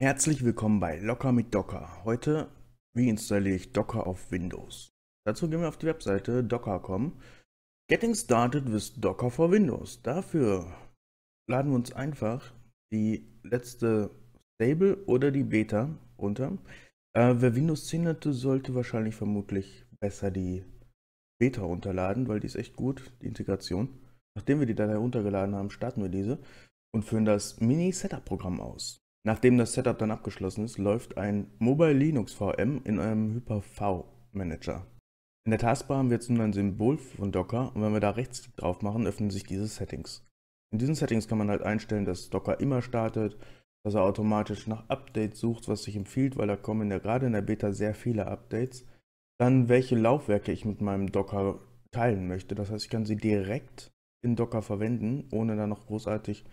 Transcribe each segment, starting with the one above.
Herzlich willkommen bei Locker mit Docker. Heute, wie installiere ich Docker auf Windows? Dazu gehen wir auf die Webseite docker.com. Getting started with Docker for Windows. Dafür laden wir uns einfach die letzte Stable oder die Beta runter. Äh, wer Windows 10 hatte, sollte wahrscheinlich vermutlich besser die Beta runterladen, weil die ist echt gut, die Integration. Nachdem wir die Datei runtergeladen haben, starten wir diese und führen das Mini-Setup-Programm aus. Nachdem das Setup dann abgeschlossen ist, läuft ein Mobile Linux VM in einem Hyper-V Manager. In der Taskbar haben wir jetzt nun ein Symbol von Docker und wenn wir da rechts drauf machen, öffnen sich diese Settings. In diesen Settings kann man halt einstellen, dass Docker immer startet, dass er automatisch nach Updates sucht, was sich empfiehlt, weil da kommen in gerade in der Beta sehr viele Updates. Dann welche Laufwerke ich mit meinem Docker teilen möchte, das heißt ich kann sie direkt in Docker verwenden, ohne da noch großartig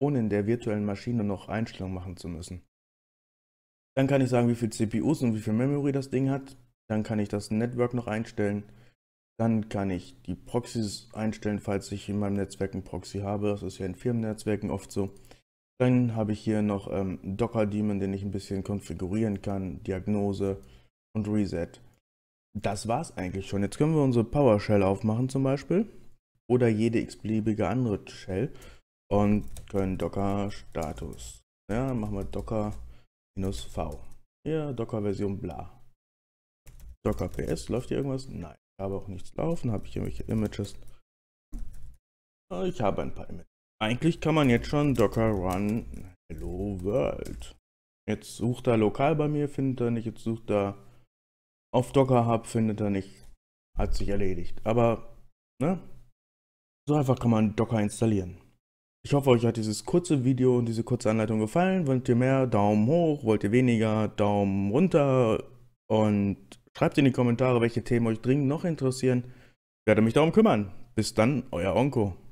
ohne in der virtuellen Maschine noch Einstellungen machen zu müssen. Dann kann ich sagen, wie viel CPUs und wie viel Memory das Ding hat. Dann kann ich das Network noch einstellen. Dann kann ich die Proxys einstellen, falls ich in meinem Netzwerk einen Proxy habe. Das ist ja in Firmennetzwerken oft so. Dann habe ich hier noch ähm, Docker Daemon, den ich ein bisschen konfigurieren kann, Diagnose und Reset. Das war's eigentlich schon. Jetzt können wir unsere PowerShell aufmachen zum Beispiel oder jede x-beliebige andere Shell und können Docker Status. Ja, machen wir Docker minus V. Ja, Docker Version bla. Docker PS, läuft hier irgendwas? Nein, ich habe auch nichts laufen, habe ich irgendwelche Images. Ah, ich habe ein paar Images. Eigentlich kann man jetzt schon Docker Run Hello World. Jetzt sucht er lokal bei mir, findet er nicht. Jetzt sucht er auf Docker Hub, findet er nicht. Hat sich erledigt. Aber, ne? So einfach kann man Docker installieren. Ich hoffe, euch hat dieses kurze Video und diese kurze Anleitung gefallen. Wollt ihr mehr? Daumen hoch. Wollt ihr weniger? Daumen runter. Und schreibt in die Kommentare, welche Themen euch dringend noch interessieren. Ich werde mich darum kümmern. Bis dann, euer Onko.